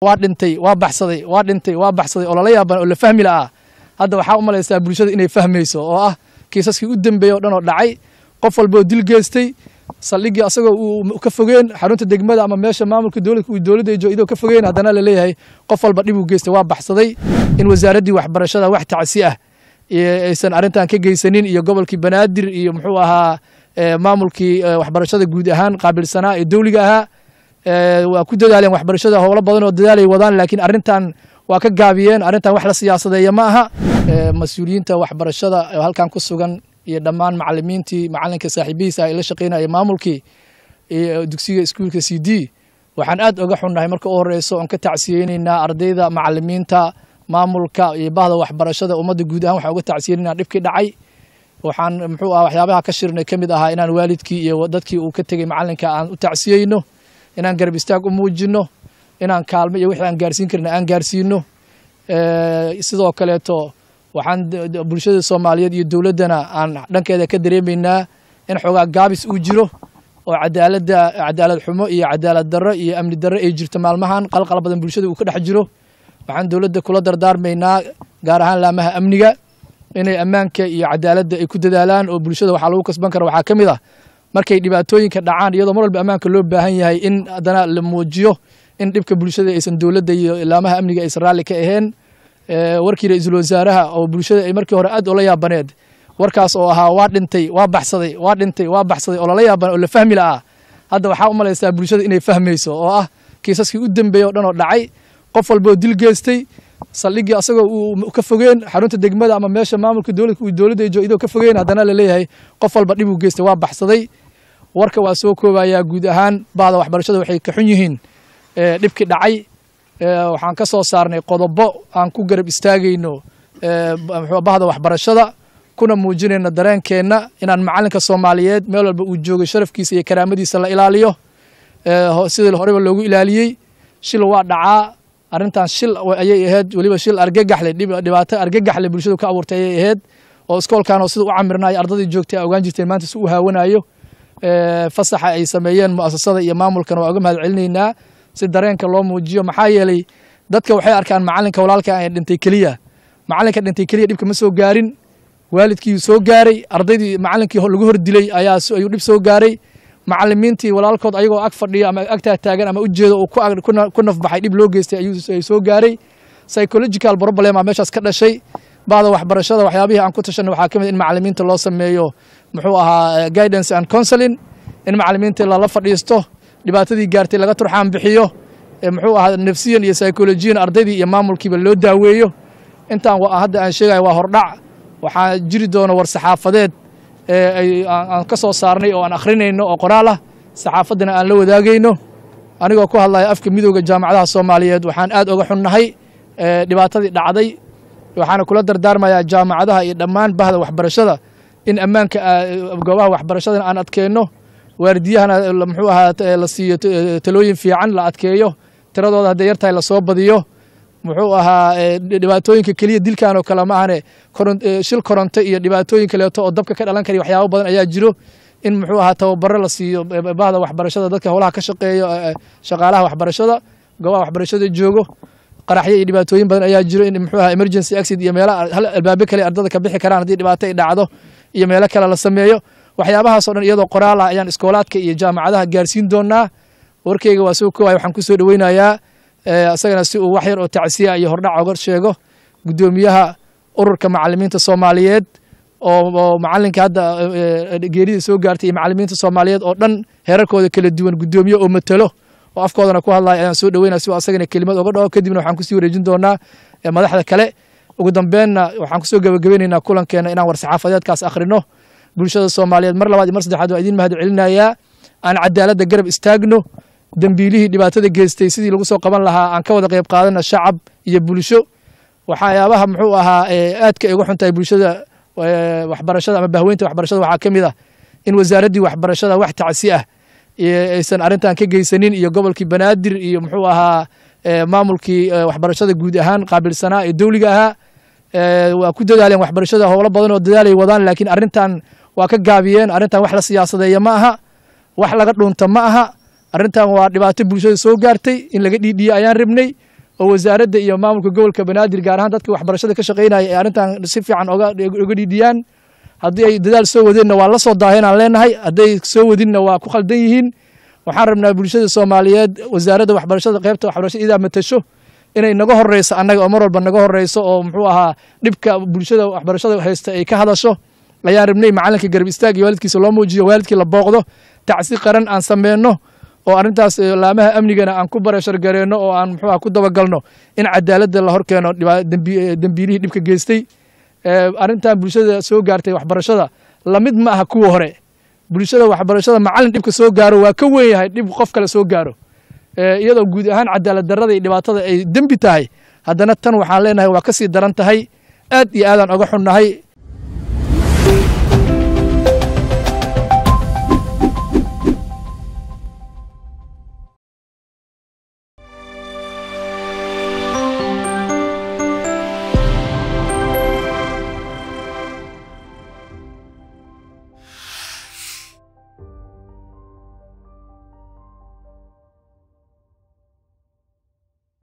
waa dhintay waa baxsaday waa dhintay waa baxsaday oo lala yaaban oo la fahmi la'aa hadda waxaa u malaysaa bulshada inay fahmayso oo ah kiisaskii u dambeeyey oo dhan oo dhacay qof walba dil geystay saldhiggii asagoo uu ka fogeen xarunta degmada ama meesha maamulka dowladka uu dowladda iyo jooido ka fogeen haddana la leeyahay qof walba dhib uu geystay waa baxsaday in wasaaraddii waxbarashada wax tacsi ah aysan arrintan ka geysanin iyo gobolkii banaadir iyo muxuu ahaa maamulkii waxbarashada guud ahaan qaabilsanaa ee dowliga ahaa Eh, waa ku dadaaleen waxbarashada howlo badan oo dadaalay wadaan laakiin arrintan waa ka gaabiyeen arrintan wax la siyaasadeeya ma aha eh, mas-uuliyiinta waxbarashada oo eh, halkan ku sugan iyo dhammaan macalimiintii macalinka saaxiibihiisa ay la shaqaynaya maamulkii iyo dugsiga iskuulka c d waxaan aad oga xunnahay marka u horeyso oon ka tacsiyeynaynaa ardayda macalimiinta maamulka iyo bahda waxbarashada ummadda guud ahaan waxaan uga tacsiyeynayna dhibkii dhacay waxaan muxuu ah waxyaabaha ka shirnay ka mid ahaa inaan waalidkii iyo dadkii uu ka tegey macalinka aan u tacsiyeyno inaan garab istaag u muujinno inaan kaalmo iyo wixii aan gaarsiin karna aan gaarsiinno eh, sidoo kaleeto waxaan bulshada soomaaliyeed iyo dowladdana aan dhankeeda ka dareemaynaa in xoogaa gaabis uu jiro oo cadaaladda cadaalad xumo iyo cadaalad darro iyo amni darro ay jirto maalmahan qalqal badan bulshada uu ka dhex jiro waxaan dowladda kula dardaarmaynaa gaar ahaan laamaha amniga inay ammaanka iyo cadaaladda ay ku dadaalaan oo bulshada waxaa lagu kasban kara waxaa ka mid ah markay dhibaatooyinka dhacaan iyadoo mar walba ammaanka loo baahan yahay in haddana la muujiyo in dhibka bulshada aysan dowladda iyo ilaamaha amniga aysan raalli ka ahayn eh, warkii ra-iisul wasaaraha oo bulshada ay markii hore aad oo yaabaneed warkaas oo ahaa waa dhintay waa baxsaday waa dhintay waa baxsaday oo lala yaaban oo la fahmi la'aa hadda waxaa u malaysaa bulshada inay fahmayso oo ah kiisaskii u dembeeyey o dhan oo dhacay qof walba dil geestay saldhiggii asagoo uu ka fogeen xarunta degmada ama meesha maamulka dowladda uu dowladda iyo jooidoo ka fogeen haddana la leeyahay qof walba dhib uu geystay waa baxsaday warka waa soo koobayaa guud ahaan baada waxbarashada waxay ka xun yihiin dhibkii dhacay waxaan ka soo saarnay qodobo aan ku garab istaagayno bahda waxbarashada kuna muujinayna dareenkeenna inaan macalinka soomaaliyeed meel walba uu joogay sharafkiisa iyo karaamadiisa la ilaaliyo sidii horeba loogu ilaaliyey shil waa dhacaa arrintan shil ayay ahayd weliba shil argagaxle dhibaato argagaxle bulshadu ka abuurtay ayay ahayd oo iskoolkaanoo sida u camirnaayo ardadii joogtay a ogaan jirteen maanta si u haawanayo fasaxa ay sameeyeen muasasada iyo maamulkana waa uga mahad celinaynaa si dareenka loo muujiyo maxaa yeelay dadka waxay arkaan macalinka walaalka ee dhintay keliya macalinka dhintay keliya dhibka ma soo gaarin waalidkiiyuu soo gaaray ardaydii macalinkii lagu hor dilay ayaa dhib soo gaaray macalimiintii walaalkood ayagoo ag fadhiyo ama agtaa taagan ama ujeedo uu ku nafbaxay dhib loo geystay ayuu soo gaaray psychological problema meeshaas ka dhashay bada waxbarashada waxyaabihii aan ku tashanay waxaa ka mid ah in macalimiinta loo sameeyo muxuu ahaa eh, guidance and counseling in macalimiinta lala fadhiisto dhibaatadii gaartay laga turxaan bixiyo eh, muxuu ahaa nafsiyan iyo saykolojiyan ardaydii iyo maamulkiiba loo daaweeyo intaan hadda aan sheegayo waa hordhac waxaa jiri doona war saxaafadeed eh, aan ka soo saarnay oo aan akhrinayno oo qoraal ah saxaafaddana aan la wadaagayno anigoo ku hadlaya afka midooda jaamacadaha soomaaliyeed waxaan aad oga xunnahay dhibaatadii dhacday waxaana kula dardaarmayaa jaamacadaha iyo dhammaan bahda waxbarashada in ammaanka ah, goobaha waxbarashadana aan adkeenno waardiyahana ah, muxuu ahaa eh, la siiyo eh, talooyin fiican la adkeeyo tiradooda hadday yartahay lasoo badiyo muxuu ahaa eh, dhibaatooyinka keliya dilkan oo kale maahane shil koronto iyo dhibaatooyin kaleeto oo dabka ka dhalan kara waxyaabo badan ayaa jiro in muxuu ahaa tababaro la siiyo bahda waxbarashada dadka howlaha ka shaqeeyo shaqaalaha waxbarashada goobaha waxbarashada joogo qaraxyo iyo dhibaatooyin badan ayaa jiro in muxuu aha emergency exit iyo meela albaabe kale ardada ka bixi karaan haddii dhibaato ay dhacdo iyo meelo kale la sameeyo waxyaabahaasoo dhan iyadoo qoraal ah ayaan iskoolaadka iyo jaamacadaha gaarsiin doonaa warkeyga waa soo kowaaya waxaan ku soo isagana eh, si uu wax yar oo tacsiya iyo hordhac oga sheego guddoomiyaha ururka macalimiinta soomaaliyeed oo macalinka hadda eh, eh, geerida soo gaartay iyo macalimiinta soomaaliyeed oo dhan heerarkooda kala duwan guddoomiye oo matelo oo afkoodana ku hadlaya ayaan soo dhaweyna si asagana kelimad oga dhaho kadibna waxaan kusii wareejin doonaa madaxda kale ugu dambeenna waxaan kusoo gabagabaynaynaa kulankeena inaan war saxaafadeedkaas akhrino bulshada soomaaliyeed mar labaad iyo mar saddexaad waan idiin mahad celinayaa aan cadaaladda garab istaagno dembiilihii dhibaatada geestay sidii lagu soo qaban lahaa aan ka wada qayb qaadana shacab iyo bulsho waxyaabaha muxuu ahaa aadka ay uga xuntahay bulshada waxbarashada ama bahweynta waxbarashada waxaa ka mid ah in wasaaraddii waxbarashada wax tacsi ah aysan arrintan ka geysanin iyo gobolkii banaadir iyo muxuu ahaa maamulkii waxbarashada guud ahaan qaabilsanaa ee dowliga ahaa waa ku dadaaleen waxbarashada howlo badan oo dadaalay wadaan laakiin arrintan waa ka gaabiyeen arrintan wax la siyaasadeeya ma aha wax laga dhuunta ma aha arrintan waa dhibaato bulshada soo gaartay in laga dhiidhiya ayaan rabnay oo wasaaradda iyo maamulka gobolka banaadir gaar ahaan dadka waxbarashada ka shaqaynaya ay arrintan si fiican oga dhiidhiyaan haddii ay dadaal soo wadeenna waa la soo daahenaan leenahay hadday soo wadinna waa ku khaldan yihiin waxaan rabnaa bulshada soomaaliyeed wasaaradda waxbarashada qaybta waxbarashada idaa matasho inay naga horeyso annaga oo mar walba naga horeyso oo muxuu ahaa dhibka bulshada waxbarashada haysta ay ka hadasho ayaan rabnay macalinka garab istaag iyo waalidkiisa loo muujiyo waalidkii la booqdo tacsi qaran aan sameyno oo arrintaas eh, laamaha amnigana aan ku barashargareenno oo aan muxuu aha ku dabagalno in cadaaladda la horkeeno eh, dembiilihii dhibka geystay arintan bulshada soo gaartay waxbarashada lamid ma aha kuwa hore bulshada waxbarashada macallin dhibka soo gaaro waa ka weyn yahay dhib qof kale soo gaaro iyadoo guud ahaan cadaalad darada iyo dhibaatada ay dembi tahay haddana tan waxaan leenahay waa ka sii daran tahay aad iyo aadaan oga xunnahay